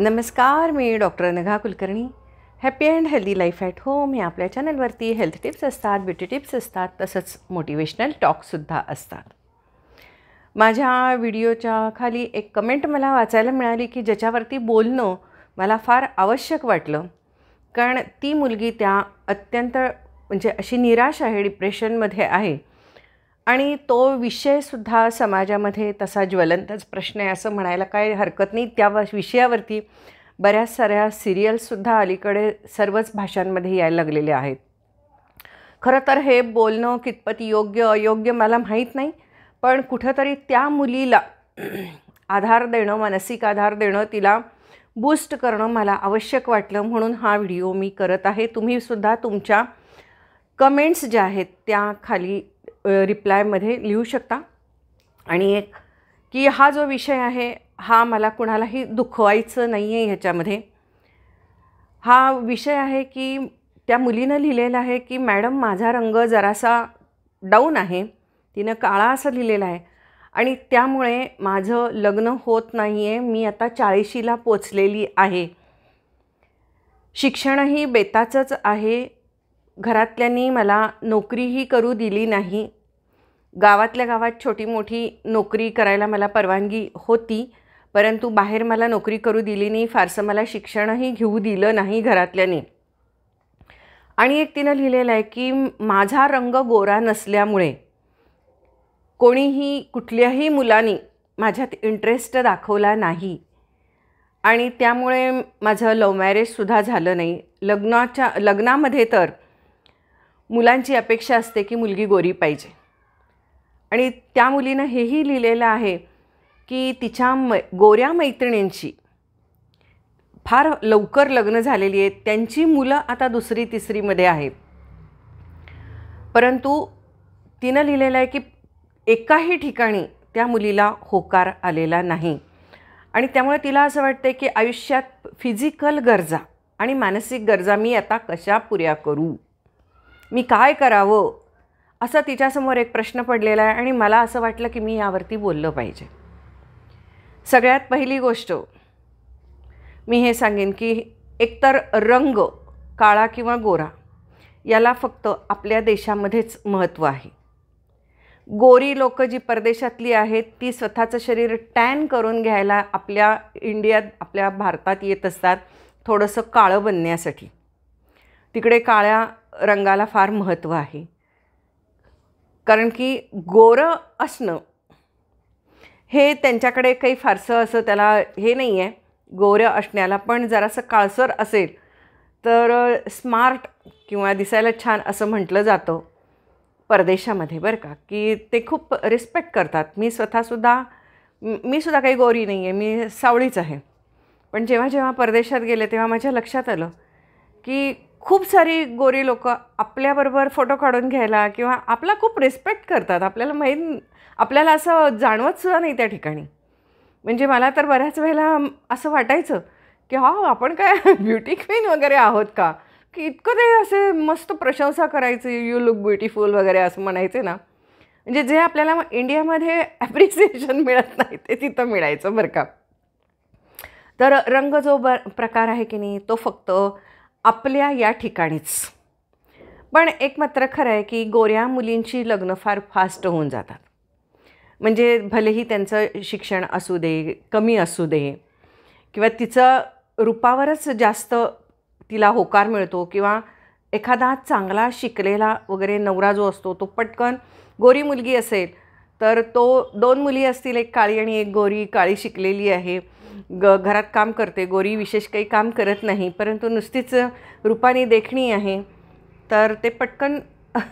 नमस्कार मी doctor Nagha Kulkarni happy and healthy life at home या आपल्या चॅनलवरती हेल्थ टिप्स असतात ब्युटी टिप्स असतात तसंच मोटिवेशनल टॉक्ससुद्धा असतात माझ्या व्हिडिओच्या खाली एक कमेंट मला वाचायला मिळाली की ज्याच्यावरती बोलणं मला फार आवश्यक वाटलं कारण ती मुलगी त्या अत्यंत म्हणजे अशी निराश आहे डिप्रेशनमध्ये आहे आणि तो विषयसुद्धा समाजामध्ये तसा ज्वलंतच प्रश्न आहे असं म्हणायला काय हरकत नाही त्या विषयावरती बऱ्याच साऱ्या सिरियल्ससुद्धा अलीकडे सर्वच भाषांमध्ये यायला लागलेले आहेत खरं तर हे बोलणं कितपत योग्य अयोग्य मला माहीत नाही पण कुठंतरी त्या मुलीला आधार देणं मानसिक आधार देणं तिला बूस्ट करणं मला आवश्यक वाटलं म्हणून हा व्हिडिओ मी करत आहे तुम्हीसुद्धा तुमच्या कमेंट्स ज्या आहेत त्या खाली रिप्लायमध्ये लिहू शकता आणि एक की हा जो विषय आहे हा मला कुणालाही दुखवायचं नाही आहे ह्याच्यामध्ये हा विषय आहे की त्या मुलीनं लिहिलेला आहे की मॅडम माझा रंग जरासा डाऊन आहे तिनं काळा असं लिहिलेला आहे आणि त्यामुळे माझं लग्न होत नाही आहे मी आता चाळीशीला पोचलेली आहे शिक्षणही बेताचंच आहे घरातल्यांनी मला नोकरीही करू दिली नाही गावातल्या गावात छोटी मोठी नोकरी करायला मला परवानगी होती परंतु बाहेर मला नोकरी करू दिली नाही फारसं मला शिक्षणही घेऊ दिलं नाही घरातल्यांनी आणि एक तिनं लिहिलेलं आहे की माझा रंग गोरा नसल्यामुळे कोणीही कुठल्याही मुलांनी माझ्यात इंटरेस्ट दाखवला नाही आणि त्यामुळे माझं लव मॅरेजसुद्धा झालं नाही लग्नाच्या लग्नामध्ये तर मुलांची अपेक्षा असते की मुलगी गोरी पाहिजे आणि त्या मुलीनं हेही लिहिलेलं आहे की तिच्या मै गोऱ्या मैत्रिणींची फार लवकर लग्न झालेली आहेत त्यांची मुलं आता दुसरी तिसरीमध्ये आहेत परंतु तिनं लिहिलेलं आहे की एकाही ठिकाणी त्या मुलीला होकार आलेला नाही आणि त्यामुळे तिला असं वाटतं की आयुष्यात फिजिकल गरजा आणि मानसिक गरजा मी आता कशा पुऱ्या करू मी काय करावं असा तिच्यासमोर एक प्रश्न पडलेला आहे आणि मला असं वाटलं की मी यावरती बोललं पाहिजे सगळ्यात पहिली गोष्ट मी हे सांगेन की एकतर रंग काळा किंवा गोरा याला फक्त आपल्या देशामध्येच महत्त्व आहे गोरी लोकं जी परदेशातली आहेत ती स्वतःचं शरीर टॅन करून घ्यायला आपल्या इंडियात आपल्या भारतात येत असतात थोडंसं काळं बनण्यासाठी तिकडे काळ्या रंगाला फार महत्त्व आहे कारण की गोरं असणं हे त्यांच्याकडे काही फारसं असं त्याला हे नाही आहे गोरं असण्याला पण जरासं काळसर असेल तर स्मार्ट किंवा दिसायला छान असं म्हटलं जातं परदेशामध्ये बरं का की ते खूप रिस्पेक्ट करतात मी स्वतःसुद्धा मी सुद्धा काही गोरी नाही आहे मी सावळीच आहे पण जेव्हा जेव्हा परदेशात गेले तेव्हा माझ्या लक्षात आलं की खूप सारी गोरी लोकं आपल्याबरोबर फोटो काढून घ्यायला किंवा आपला खूप रिस्पेक्ट करतात आपल्याला माहीत आपल्याला असं जाणवतसुद्धा नाही त्या ठिकाणी म्हणजे मला तर बऱ्याच वेळेला असं वाटायचं की हा आपण काय ब्युटी क्वीन वगैरे आहोत का की इतकं ते असे मस्त प्रशंसा करायचे यू लुक ब्युटिफुल वगैरे असं म्हणायचे ना म्हणजे जे आपल्याला इंडियामध्ये ॲप्रिसिएशन मिळत नाही ते तिथं मिळायचं बरं का तर रंग जो ब प्रकार आहे की नाही तो फक्त आपल्या या ठिकाणीच पण एक मात्र खरं आहे की गोऱ्या मुलींची लग्न फार फास्ट होऊन जातात म्हणजे भलेही त्यांचं शिक्षण असू दे कमी असू दे किंवा तिचं रूपावरच जास्त तिला होकार मिळतो किंवा एखादा चांगला शिकलेला वगैरे नवरा जो असतो तो पटकन गोरी मुलगी असेल तर तो दोन मुली असतील एक काळी आणि एक गोरी काळी शिकलेली आहे ग घरात काम करते गोरी विशेष काही काम करत नाही परंतु नुसतीच रूपाने देखणी आहे तर ते पटकन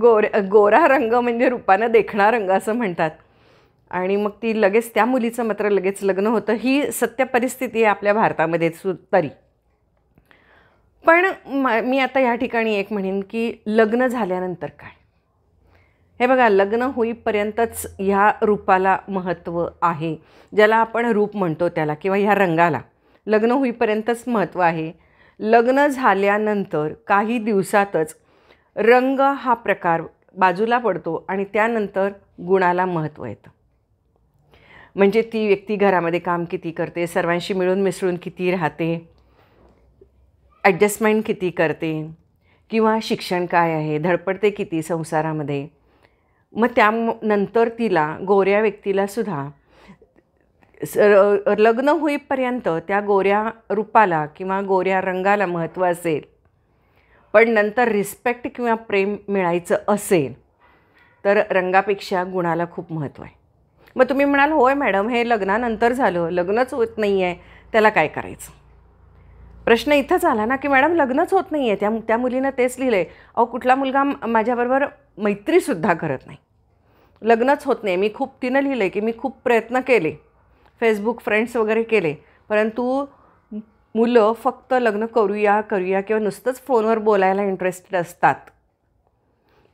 गोर गोरा रंग म्हणजे रूपानं देखणा रंग असं म्हणतात आणि मग ती लगेच त्या मुलीचं मात्र लगेच लग्न होतं ही सत्य परिस्थिती आहे आपल्या भारतामध्ये सु तरी पण मी आता या ठिकाणी एक म्हणेन की लग्न झाल्यानंतर काय हे बघा लग्न होईपर्यंतच ह्या रूपाला महत्त्व आहे ज्याला आपण रूप म्हणतो त्याला किंवा ह्या रंगाला लग्न होईपर्यंतच महत्त्व आहे लग्न झाल्यानंतर काही दिवसातच रंग हा प्रकार बाजूला पडतो आणि त्यानंतर गुणाला महत्त्व येतं म्हणजे ती व्यक्ती घरामध्ये काम किती करते सर्वांशी मिळून मिसळून किती राहते ॲडजस्टमेंट किती करते किंवा शिक्षण काय आहे धडपडते किती संसारामध्ये मग त्या नंतर तिला गोऱ्या व्यक्तीलासुद्धा लग्न होईपर्यंत त्या गोऱ्या रूपाला किंवा गोऱ्या रंगाला महत्त्व असेल पण नंतर रिस्पेक्ट किंवा प्रेम मिळायचं असेल तर रंगापेक्षा गुणाला खूप महत्त्व आहे मग तुम्ही म्हणाल होय मॅडम हे लग्नानंतर झालं लग्नच होत नाही आहे त्याला काय करायचं प्रश्न इथंच आला ना की मॅडम लग्नच होत नाही आहे त्या त्या मुलीनं तेच लिहिलं आहे अहो कुठला मुलगा माझ्याबरोबर मैत्रीसुद्धा करत नाही लग्नच होत नाही मी खूप तिनं लिहिलं आहे की मी खूप प्रयत्न केले फेसबुक फ्रेंड्स वगैरे केले परंतु मुलं फक्त लग्न करूया करूया किंवा नुसतंच फोनवर बोलायला इंटरेस्टेड असतात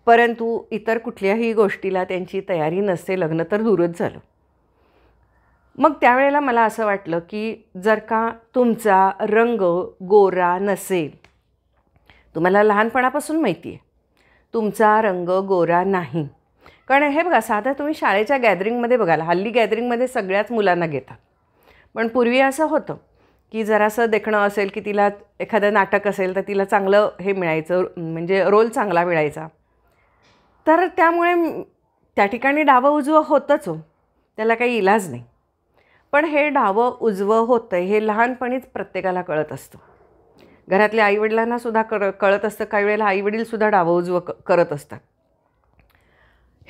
परंतु इतर कुठल्याही गोष्टीला त्यांची तयारी नसते लग्न तर दूरच झालं मग त्यावेळेला मला असं वाटलं की जर का तुमचा रंग गोरा नसेल तुम्हाला लहानपणापासून माहिती आहे तुमचा रंग गोरा नाही कारण हे बघा आता तुम्ही शाळेच्या गॅदरिंगमध्ये बघाल हल्ली गॅदरिंगमध्ये सगळ्याच मुलांना घेतात पण पूर्वी असं होतं की जरासं देखणं असेल की तिला एखादं नाटक असेल तर तिला चांगलं हे मिळायचं म्हणजे रोल चांगला मिळायचा तर त्यामुळे त्या ठिकाणी डावं उजवं होतंच हो त्याला काही इलाज नाही पण हे डावं उजवं होतं हे लहानपणीच प्रत्येकाला कळत असतं घरातल्या आईवडिलांनासुद्धा कळ कळत असतं काही वेळेला आईवडीलसुद्धा डावं उजवं क करत असतात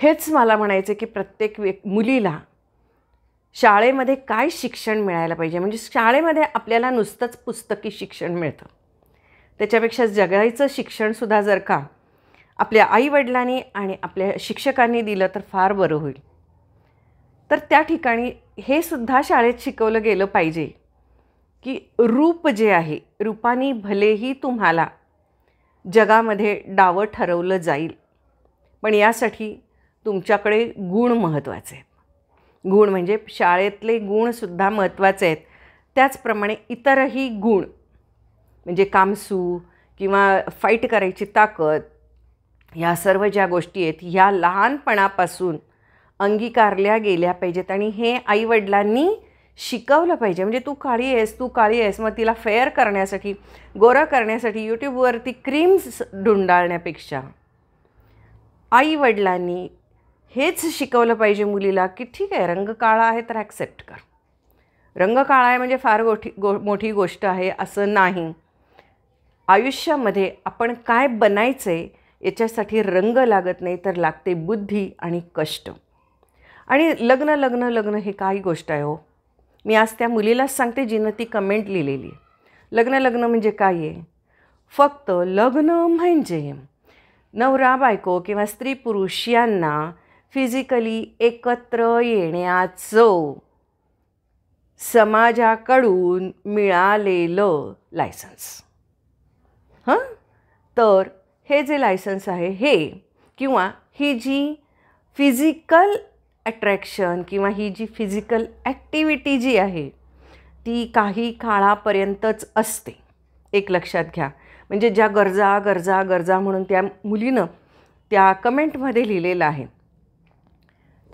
हेच मला म्हणायचं की प्रत्येक व्य मुलीला शाळेमध्ये काय शिक्षण मिळायला पाहिजे म्हणजे शाळेमध्ये आपल्याला नुसतंच पुस्तकी शिक्षण मिळतं त्याच्यापेक्षा जगायचं शिक्षणसुद्धा जर का आपल्या आईवडिलांनी आणि आपल्या शिक्षकांनी दिलं तर फार बरं होईल तर त्या ठिकाणी हे सुद्धा शाळेत शिकवलं गेलं पाहिजे की रूप जे आहे रूपाने भलेही तुम्हाला जगामध्ये डावं ठरवलं जाईल पण यासाठी तुमच्याकडे गुण महत्त्वाचे आहेत गुण म्हणजे शाळेतले गुणसुद्धा महत्त्वाचे आहेत त्याचप्रमाणे इतरही गुण म्हणजे कामसू किंवा फाईट करायची ताकद ह्या सर्व ज्या गोष्टी आहेत ह्या लहानपणापासून अंगीकारल्या गेल्या पाहिजेत आणि हे आईवडिलांनी शिकवलं पाहिजे म्हणजे तू काळी आहेस तू काळी आहेस मग तिला फेअर करण्यासाठी गोरं करण्यासाठी यूट्यूबवरती क्रीम्स ढुंडाळण्यापेक्षा आईवडिलांनी हेच शिकवलं पाहिजे मुलीला की ठीक आहे रंग काळा आहे तर ॲक्सेप्ट कर रंग काळा आहे म्हणजे फार गोठी गो मोठी गोष्ट आहे असं नाही आयुष्यामध्ये आपण काय बनायचं आहे याच्यासाठी रंग लागत नाही तर लागते बुद्धी आणि कष्ट आणि लग्न लग्न लग्न हे काही गोष्ट आहे हो मी आज त्या मुलीलाच सांगते जिनं ती कमेंट लिहिलेली लग्न लग्न म्हणजे काय आहे फक्त लग्न म्हणजे नवरा बायको किंवा स्त्री पुरुष यांना फिजिकली एकत्र येण्याचं समाजाकडून मिळालेलं लायसन्स हां तर हे जे लायसन्स आहे हे किंवा ही जी फिजिकल अट्रॅक्शन किंवा ही जी फिजिकल ॲक्टिव्हिटी जी आहे ती काही काळापर्यंतच असते एक लक्षात घ्या म्हणजे ज्या गरजा गरजा गरजा म्हणून त्या मुलीनं त्या कमेंटमध्ये लिहिलेलं आहे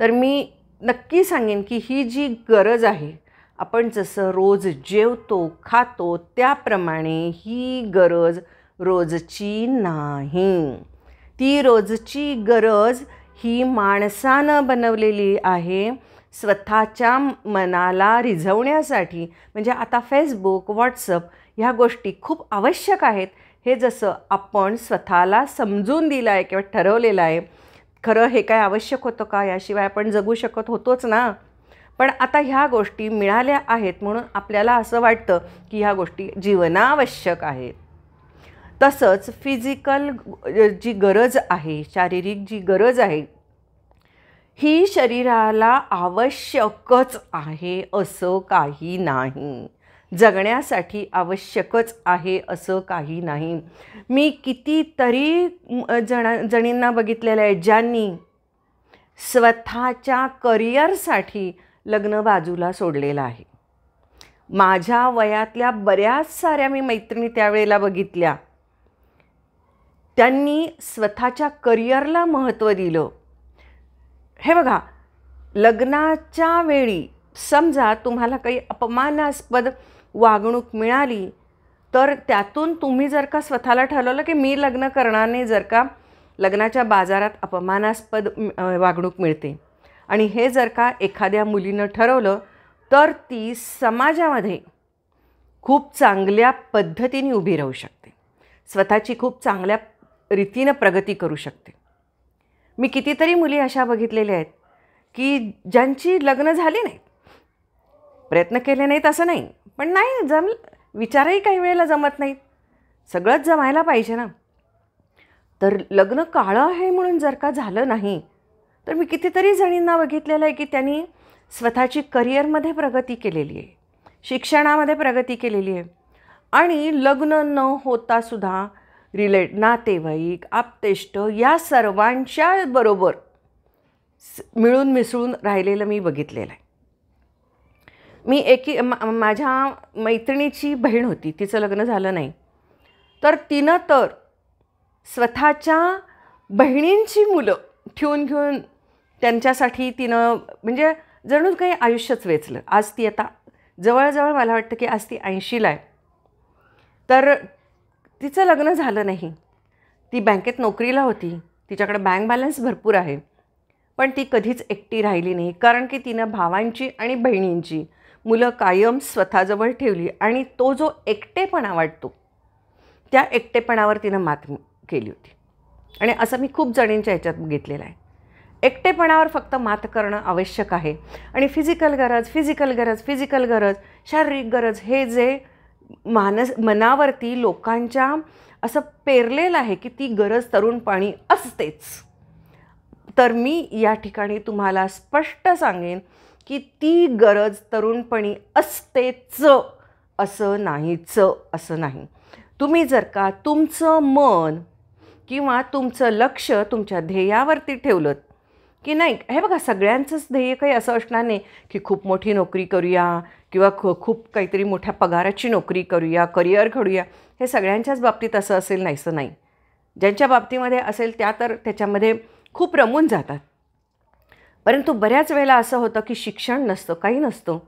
तर मी नक्की सांगेन की ही जी गरज आहे आपण जसं रोज जेवतो खातो त्याप्रमाणे ही गरज रोजची नाही ती रोजची गरज ही माणसानं बनवलेली आहे स्वतःच्या मनाला रिझवण्यासाठी म्हणजे आता फेसबुक व्हॉट्सअप ह्या गोष्टी खूप आवश्यक आहेत हे जसं आपण स्वतःला समजून दिलं आहे किंवा ठरवलेलं आहे खरं हे काय आवश्यक होतं का याशिवाय आपण जगू शकत होतोच ना पण आता ह्या गोष्टी मिळाल्या आहेत म्हणून आपल्याला असं वाटतं की ह्या गोष्टी जीवनावश्यक आहेत तसंच फिजिकल जी गरज आहे शारीरिक जी गरज आहे ही शरीराला आवश्यकच आहे असं काही नाही जगण्यासाठी आवश्यकच आहे असं काही नाही मी कितीतरी जणा जणींना बघितलेलं आहे ज्यांनी स्वतःच्या करिअरसाठी लग्न बाजूला सोडलेलं आहे माझ्या वयातल्या बऱ्याच साऱ्या मी मैत्रिणी त्यावेळेला बघितल्या त्यांनी स्वतःच्या करिअरला महत्त्व दिलं हे बघा लग्नाच्या वेळी समजा तुम्हाला काही अपमानास्पद वागणूक मिळाली तर त्यातून तुम्ही जर का स्वतःला ठरवलं की मी लग्न करणाने जर का लग्नाच्या बाजारात अपमानास्पद वागणूक मिळते आणि हे जर का एखाद्या मुलीनं ठरवलं तर ती समाजामध्ये खूप चांगल्या पद्धतीने उभी राहू शकते स्वतःची खूप चांगल्या रीतीनं प्रगती करू शकते मी कितीतरी मुली अशा बघितलेल्या आहेत की ज्यांची लग्न झाली नाहीत प्रयत्न केले नाहीत असं नाही पण नाही जम विचारही काही वेळेला जमत नाहीत सगळंच जमायला पाहिजे ना तर लग्न काळं आहे म्हणून जर का झालं नाही तर मी कितीतरी जणींना बघितलेलं आहे की त्यांनी स्वतःची करिअरमध्ये प्रगती केलेली आहे शिक्षणामध्ये प्रगती केलेली आहे आणि लग्न न होतासुद्धा रिलेट नातेवाईक आपतेष्ट या सर्वांच्या बरोबर मिळून मिसळून राहिलेलं मी बघितलेलं आहे मी एकी माझ्या मैत्रिणीची बहीण होती तिचं लग्न झालं नाही तर तिनं तर स्वतःच्या बहिणींची मुलं ठेवून घेऊन त्यांच्यासाठी तिनं म्हणजे जणू काही आयुष्यच वेचलं आज ती आता जवळजवळ मला वाटतं की आज ती ऐंशीला आहे तर तिचं लग्न झालं नाही ती बँकेत नोकरीला होती तिच्याकडे बँक बॅलन्स भरपूर आहे पण ती कधीच एकटी राहिली नाही कारण की तिनं भावांची आणि बहिणींची मुलं कायम स्वतःजवळ ठेवली आणि तो जो एकटेपणा वाटतो त्या एकटेपणावर तिनं मात केली होती आणि असं मी खूप जणींच्या ह्याच्यात बघितलेलं आहे एकटेपणावर फक्त मात करणं आवश्यक आहे आणि फिजिकल गरज फिजिकल गरज फिजिकल गरज शारीरिक गरज हे जे मानस मनावरती लोकांच्या असं पेरलेलं आहे की ती गरज तरुणपणी असतेच तर मी या ठिकाणी तुम्हाला स्पष्ट सांगेन की ती गरज तरुणपणी असतेच असं नाहीच असं नाही तुम्ही जर का तुमचं मन किंवा तुमचं लक्ष तुमच्या ध्येयावरती ठेवलं की नाही हे बघा सगळ्यांचंच ध्येय काही असं असणार नाही की खूप मोठी नोकरी करूया किंवा ख खूप काहीतरी मोठ्या पगाराची नोकरी करूया करिअर घडूया हे सगळ्यांच्याच बाबतीत असं असेल नाहीसं नाही ज्यांच्या बाबतीमध्ये असेल त्या तर त्याच्यामध्ये खूप रमून जातात परंतु बऱ्याच वेळेला असं होतं की शिक्षण नसतं काही नसतं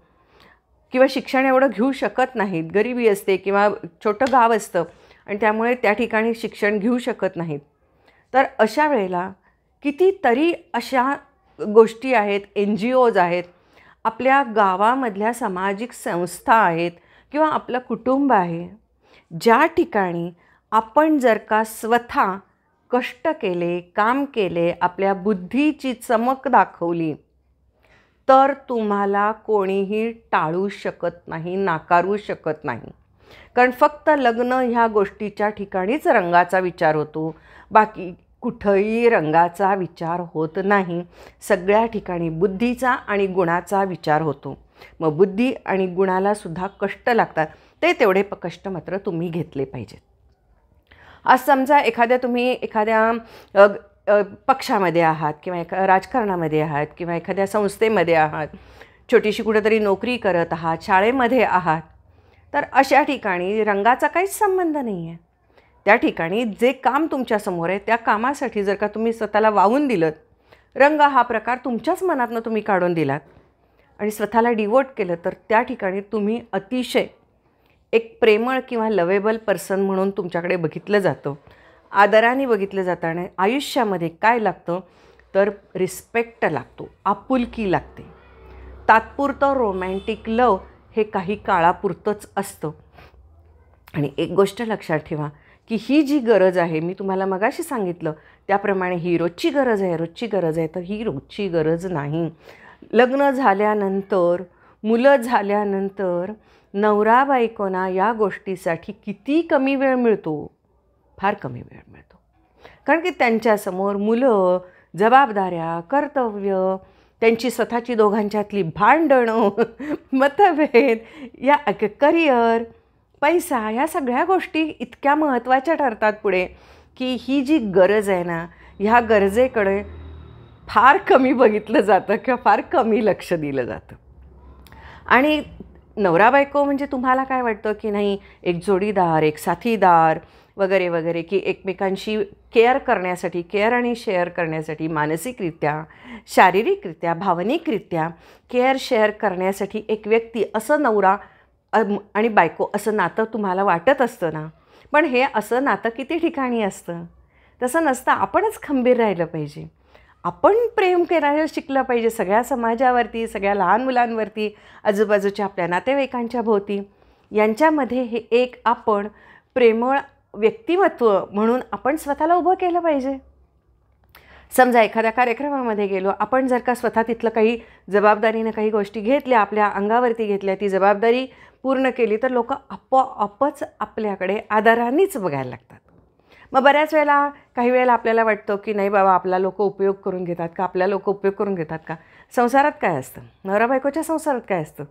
किंवा शिक्षण एवढं घेऊ शकत नाहीत गरिबी असते किंवा छोटं गाव असतं आणि त्यामुळे त्या ठिकाणी शिक्षण घेऊ शकत नाहीत तर अशा वेळेला कितीतरी अशा गोष्टी आहेत एन जी ओज आहेत आपल्या गावामधल्या सामाजिक संस्था आहेत किंवा आपलं कुटुंब आहे ज्या ठिकाणी आपण जर का स्वतः कष्ट केले काम केले आपल्या बुद्धीची चमक दाखवली तर तुम्हाला कोणीही टाळू शकत नाही नाकारू शकत नाही कारण फक्त लग्न ह्या गोष्टीच्या ठिकाणीच रंगाचा विचार होतो बाकी कुठंही रंगाचा विचार होत नाही सगळ्या ठिकाणी बुद्धीचा आणि गुणाचा विचार होतो मग बुद्धी आणि गुणालासुद्धा कष्ट लागतात ते तेवढे प कष्ट मात्र तुम्ही घेतले पाहिजेत आज समजा एखाद्या तुम्ही एखाद्या पक्षामध्ये आहात किंवा एखाद्या राजकारणामध्ये आहात किंवा एखाद्या संस्थेमध्ये आहात छोटीशी कुठेतरी नोकरी करत आहात शाळेमध्ये आहात तर अशा ठिकाणी रंगाचा काहीच संबंध नाही आहे त्या ठिकाणी जे काम तुमच्यासमोर आहे त्या कामासाठी जर का तुम्ही स्वतःला वाहून दिलं रंग हा प्रकार तुमच्याच मनातनं तुम्ही काढून दिलात आणि स्वतःला डिवोट केलं तर त्या ठिकाणी तुम्ही अतिशय एक प्रेमळ किंवा लवेबल पर्सन म्हणून तुमच्याकडे बघितलं जातं आदराने बघितलं जातं आणि आयुष्यामध्ये काय लागतं तर रिस्पेक्ट लागतो आपुलकी लागते तात्पुरतं रोमॅन्टिक लव हे काही काळापुरतंच असतं आणि एक गोष्ट लक्षात ठेवा की ही जी गरज आहे मी तुम्हाला मगाशी सांगितलं त्याप्रमाणे ही रोजची गरज आहे रोजची गरज आहे तर ही रोजची गरज नाही लग्न झाल्यानंतर मुलं झाल्यानंतर नवरा बायकोना या गोष्टीसाठी किती कमी वेळ मिळतो फार कमी वेळ मिळतो कारण की त्यांच्यासमोर मुलं जबाबदाऱ्या कर्तव्य त्यांची स्वतःची दोघांच्यातली भांडणं मतभेद या करिअर पैसा ह्या सगळ्या गोष्टी इतक्या महत्त्वाच्या ठरतात पुढे की ही जी गरज आहे ना ह्या गरजेकडे फार कमी बघितलं जातं किंवा फार कमी लक्ष दिलं जातं आणि नवरा बायको म्हणजे तुम्हाला काय वाटतं की नाही एक जोडीदार एक साथीदार वगैरे वगैरे की एकमेकांशी केअर करण्यासाठी केअर आणि शेअर करण्यासाठी मानसिकरित्या शारीरिकरित्या भावनिकरित्या केअर शेअर करण्यासाठी एक व्यक्ती असं नवरा आणि बायको असं नातं तुम्हाला वाटत असतं ना पण हे असं नातं किती ठिकाणी असतं तसं नसतं आपणच खंबीर राहिलं पाहिजे आपण प्रेम करायला शिकलं पाहिजे सगळ्या समाजावरती सगळ्या लहान मुलांवरती आजूबाजूच्या आपल्या नातेवाईकांच्या भोवती यांच्यामध्ये हे एक आपण प्रेमळ व्यक्तिमत्व म्हणून आपण स्वतःला उभं केलं पाहिजे समजा एखाद्या कार्यक्रमामध्ये गेलो आपण जर का स्वतः तिथलं काही जबाबदारीनं काही गोष्टी घेतल्या आपल्या अंगावरती घेतल्या ती जबाबदारी पूर्ण केली तर लोकं आपोआपच आपल्याकडे आदरानेच बघायला लागतात मग बऱ्याच वेळेला काही वेळेला आपल्याला वाटतं की नाही बाबा आपला लोक उपयोग करून घेतात का आपल्या लोक उपयोग करून घेतात का संसारात काय असतं नवरा बायकोच्या संसारात काय असतं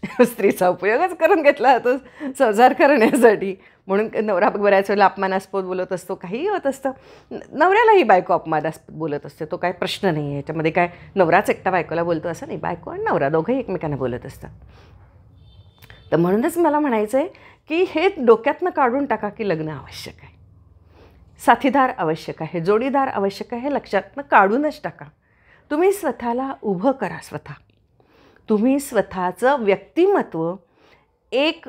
स्त्रीचा उपयोगच करून घेतला जातो संसार करण्यासाठी म्हणून नवरा बऱ्याच वेळेला अपमानास्पद बोलत असतो काहीही होत असतं नवऱ्यालाही बायको अपमानास्पद बोलत असते तो काय प्रश्न नाही आहे याच्यामध्ये काय नवराच एकटा बायकोला बोलतो असं नाही बायको आणि नवरा दोघंही एकमेकांना बोलत असतात तर म्हणूनच मला म्हणायचं आहे की हे डोक्यातनं काढून टाका की लग्न आवश्यक आहे साथीदार आवश्यक आहे जोडीदार आवश्यक आहे हे लक्षातनं काढूनच टाका तुम्ही स्वतःला उभं करा स्वतः तुम्ही स्वतःचं व्यक्तिमत्व एक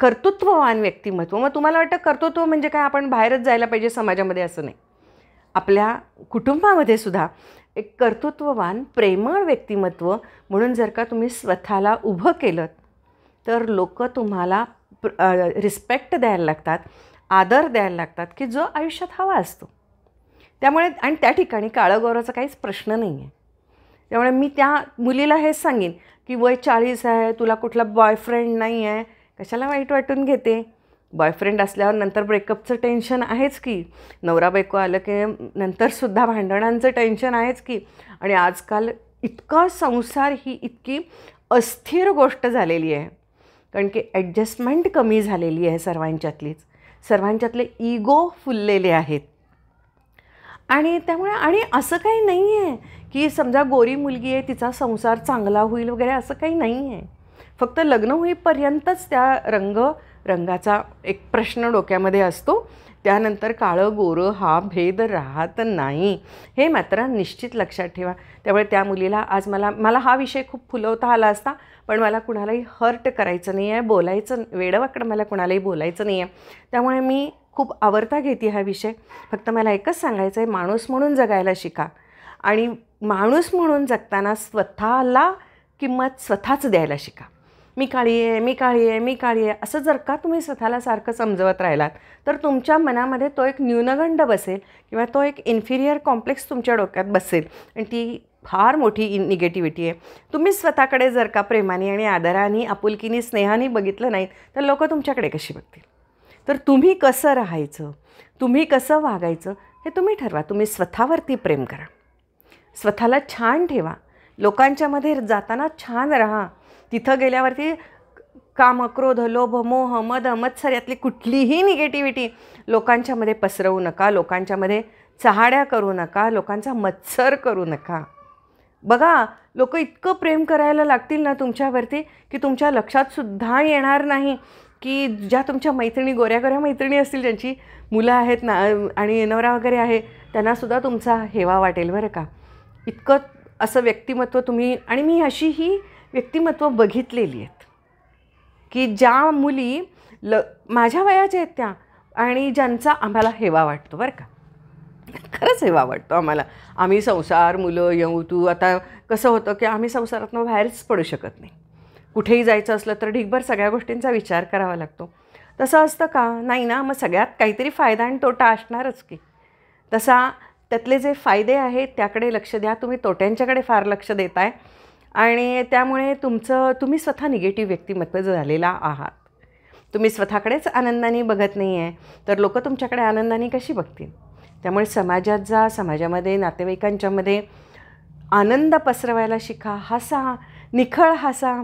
कर्तृत्ववान व्यक्तिमत्व मग तुम्हाला वाटतं कर्तृत्व म्हणजे काय आपण बाहेरच जायला पाहिजे समाजामध्ये असं नाही आपल्या कुटुंबामध्ये सुद्धा एक कर्तृत्ववान प्रेमळ व्यक्तिमत्व म्हणून जर का तुम्ही स्वतःला उभं केलं तर लोक तुम्हाला रिस्पेक्ट द्यायला लागतात आदर द्यायला लागतात की जो आयुष्यात हवा असतो त्यामुळे आणि त्या ठिकाणी काळगौराचा काहीच प्रश्न नाही आहे त्यामुळे मी त्या मुलीला हेच सांगेन की वय चाळीस आहे तुला कुठला बॉयफ्रेंड नाही आहे कशाला वाईट वाटून घेते बॉयफ्रेंड असल्यावर नंतर ब्रेकअपचं टेन्शन आहेच की नवरा बायको आलं की नंतरसुद्धा भांडणांचं टेन्शन आहेच की आणि आजकाल इतका संसार ही इतकी अस्थिर गोष्ट झालेली आहे कारण की ॲडजस्टमेंट कमी झालेली आहे सर्वांच्यातलीच सर्वांच्यातले इगो फुललेले आहेत आणि त्यामुळे आणि असं काही नाही आहे की समजा गोरी मुलगी आहे तिचा संसार चांगला होईल वगैरे असं काही नाही आहे फक्त लग्न होईपर्यंतच त्या रंग रंगाचा एक प्रश्न डोक्यामध्ये असतो त्यानंतर काळं गोरं हा भेद राहत नाही हे मात्र निश्चित लक्षात ठेवा त्यामुळे त्या मुलीला आज मला मला हा विषय खूप फुलवता आला असता पण मला कुणालाही हर्ट करायचं नाही आहे बोलायचं वेडवाकडं मला कुणालाही बोलायचं नाही आहे त्यामुळे मी खूप आवडता घेते हा विषय फक्त मला एकच सांगायचं आहे माणूस म्हणून जगायला शिका आणि माणूस म्हणून जगताना स्वतःला किंमत स्वतःच द्यायला शिका मी काळी आहे मी काळी आहे मी काळी आहे असं जर का तुम्ही स्वतःला सारखं समजवत राहिलात तर तुमच्या मनामध्ये तो एक न्यूनगंड बसेल किंवा तो एक इन्फिरियर कॉम्प्लेक्स तुमच्या डोक्यात बसेल आणि ती फार मोठी इन निगेटिव्हिटी आहे तुम्ही स्वतःकडे जर का प्रेमाने आणि आदराने आपुलकीने स्नेहाने बघितलं नाही तर लोक तुमच्याकडे कशी बघतील तर तुम्ही कसं राहायचं तुम्ही कसं वागायचं हे तुम्ही ठरवा तुम्ही स्वतःवरती प्रेम करा स्वतःला छान ठेवा लोकांच्यामध्ये जाताना छान राहा तिथं गेल्यावरती काम क्रोध लोभ मोह मद मत्सर यातली कुठलीही निगेटिव्हिटी लोकांच्यामध्ये पसरवू नका लोकांच्यामध्ये चहाड्या करू नका लोकांचा मत्सर करू नका बघा लोक इतकं प्रेम करायला लागतील ना तुमच्यावरती की तुमच्या लक्षातसुद्धा येणार नाही की ज्या तुमच्या मैत्रिणी गोऱ्या गोऱ्या मैत्रिणी असतील ज्यांची मुलं आहेत ना आणि नवरा वगैरे आहे त्यांनासुद्धा तुमचा हेवा वाटेल बरं का इतकं असं व्यक्तिमत्व तुम्ही आणि मी अशी ही व्यक्तिमत्व बघितलेली आहेत की ज्या मुली ल माझ्या वयाच्या आहेत त्या आणि ज्यांचा आम्हाला हेवा वाटतो बरं का खरंच हेवा वाटतो आम्हाला आम्ही संसार मुलं येऊ तू आता कसं होतं की आम्ही संसारातनं बाहेरच पडू शकत नाही कुठेही जायचं असलं तर ढिगभर सगळ्या गोष्टींचा विचार करावा लागतो तसं असतं का नाही ना मग सगळ्यात काहीतरी फायदा आणि तोटा असणारच की तसा त्यातले जे फायदे आहेत त्याकडे लक्ष द्या तुम्ही तोट्यांच्याकडे फार लक्ष देत आहे आणि त्यामुळे तुमचं तुम्ही स्वतः निगेटिव्ह व्यक्तिमत्व झालेला आहात तुम्ही स्वतःकडेच आनंदाने बघत नाही आहे तर लोक तुमच्याकडे आनंदाने कशी बघतील त्यामुळे समाजात जा समाजामध्ये नातेवाईकांच्यामध्ये आनंद पसरवायला शिका हसा निखळ हसा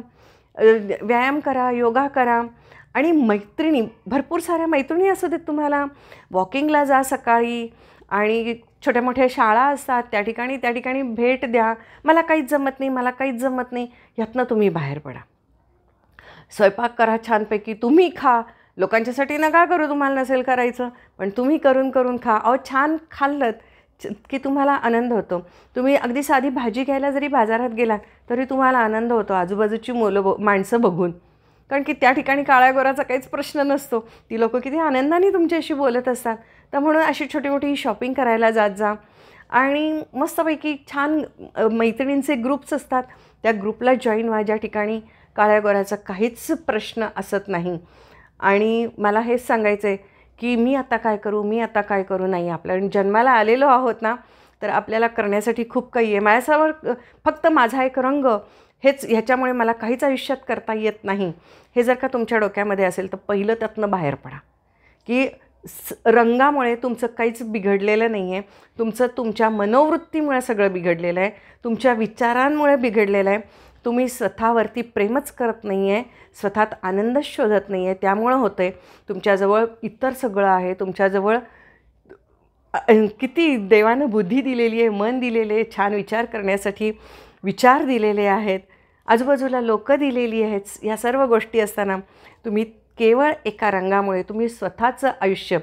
व्यायाम करा योगा करा आणि मैत्रिणी भरपूर साऱ्या मैत्रिणी असू देत तुम्हाला वॉकिंगला जा सकाळी आणि छोट्या मोठ्या शाळा असतात त्या ठिकाणी त्या ठिकाणी भेट द्या मला काहीच जमत नाही मला काहीच जमत नाही यातनं तुम्ही बाहेर पडा स्वयंपाक करा छानपैकी तुम्ही खा लोकांच्यासाठी नका करू तुम्हाला नसेल करायचं पण तुम्ही करून करून खा अहो छान खाल्लत की तुम्हाला आनंद होतो तुम्ही अगदी साधी भाजी घ्यायला जरी बाजारात गेलात तरी तुम्हाला आनंद होतो आजूबाजूची मुलं ब माणसं बघून कारण की त्या ठिकाणी काळ्या गोराचा काहीच प्रश्न नसतो ती लोकं किती आनंदाने तुमच्याशी बोलत असतात तर म्हणून अशी छोटी मोठी शॉपिंग करायला जात जा आणि मस्तपैकी छान मैत्रिणींचे ग्रुप्स असतात त्या ग्रुपला जॉईन व्हा ज्या ठिकाणी काळ्या गोराचा काहीच प्रश्न असत नाही आणि मला हेच सांगायचं आहे की मी आता काय करू मी आता काय करू नाही आपल्या जन्माला आलेलो आहोत ना तर आपल्याला करण्यासाठी खूप काही आहे माझ्यासमोर फक्त माझा एक रंग हेच ह्याच्यामुळे मला काहीच आयुष्यात करता येत नाही हे जर का तुमच्या डोक्यामध्ये असेल तर पहिलं त्यातनं बाहेर पडा की स रंगामुळे तुमचं काहीच बिघडलेलं नाही आहे तुमचं तुमच्या मनोवृत्तीमुळे सगळं बिघडलेलं आहे तुमच्या विचारांमुळे बिघडलेलं आहे तुम्ही स्वतःवरती प्रेमच करत नाही आहे स्वतःत आनंदच शोधत नाही आहे त्यामुळं होतं आहे तुमच्याजवळ इतर सगळं आहे तुमच्याजवळ किती देवानं बुद्धी दिलेली आहे मन दिलेले आहे छान विचार करण्यासाठी विचार दिलेले आहेत आजूबाजूला लोकं दिलेली आहेत या सर्व गोष्टी असताना तुम्ही केवळ एका रंगामुळे तुम्ही स्वतःचं आयुष्य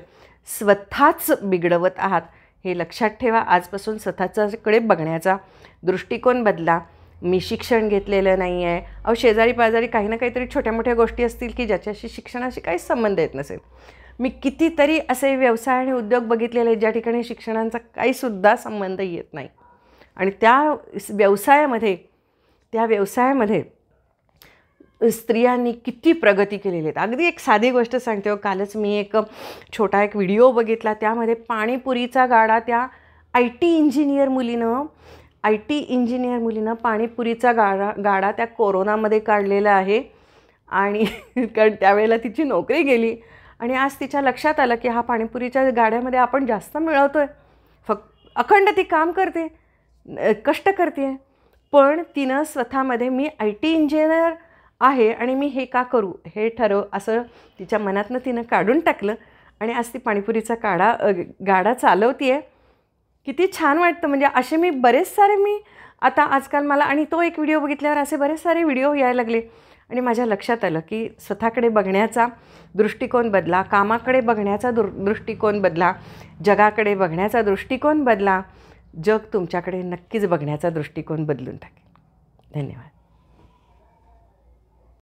स्वतःच बिघडवत आहात हे लक्षात ठेवा आजपासून स्वतःच्याकडे बघण्याचा दृष्टिकोन बदला मी शिक्षण घेतलेलं नाही आहे अहो शेजारी पाजारी काही ना काहीतरी छोट्या मोठ्या गोष्टी असतील की ज्याच्याशी शिक्षणाशी काहीच संबंध येत नसेल मी कितीतरी असे व्यवसाय आणि उद्योग बघितलेले आहेत ज्या ठिकाणी शिक्षणांचा काहीसुद्धा संबंध येत नाही आणि त्या व्यवसायामध्ये त्या व्यवसायामध्ये स्त्रियांनी किती प्रगती केलेली आहेत अगदी एक साधी गोष्ट सांगते हो कालच मी एक छोटा एक व्हिडिओ बघितला त्यामध्ये पाणीपुरीचा गाडा त्या आय टी इंजिनियर मुलीनं आय टी इंजिनियर मुलीनं पाणीपुरीचा गाडा गाडा त्या कोरोनामध्ये काढलेला आहे आणि कारण त्यावेळेला तिची नोकरी गेली आणि आज तिच्या लक्षात आलं की हा पाणीपुरीच्या गाड्यामध्ये आपण जास्त मिळवतो आहे फक्त अखंड ती काम करते कष्ट करते आहे पण तिनं स्वतःमध्ये मी आय टी इंजिनियर आहे आणि मी हे का करू हे ठरव असं तिच्या मनातनं तिनं काढून टाकलं आणि आज ती पाणीपुरीचा काढा गाडा चालवती आहे किती छान वाटतं म्हणजे असे मी बरेच सारे मी आता आजकाल मला आणि तो एक व्हिडिओ बघितल्यावर असे बरेच सारे व्हिडिओ यायला लागले आणि माझ्या लक्षात आलं की स्वतःकडे बघण्याचा दृष्टिकोन बदला कामाकडे बघण्याचा दृ दृष्टिकोन बदला जगाकडे बघण्याचा दृष्टिकोन बदला जग तुमच्याकडे नक्कीच बघण्याचा दृष्टिकोन बदलून टाकेल धन्यवाद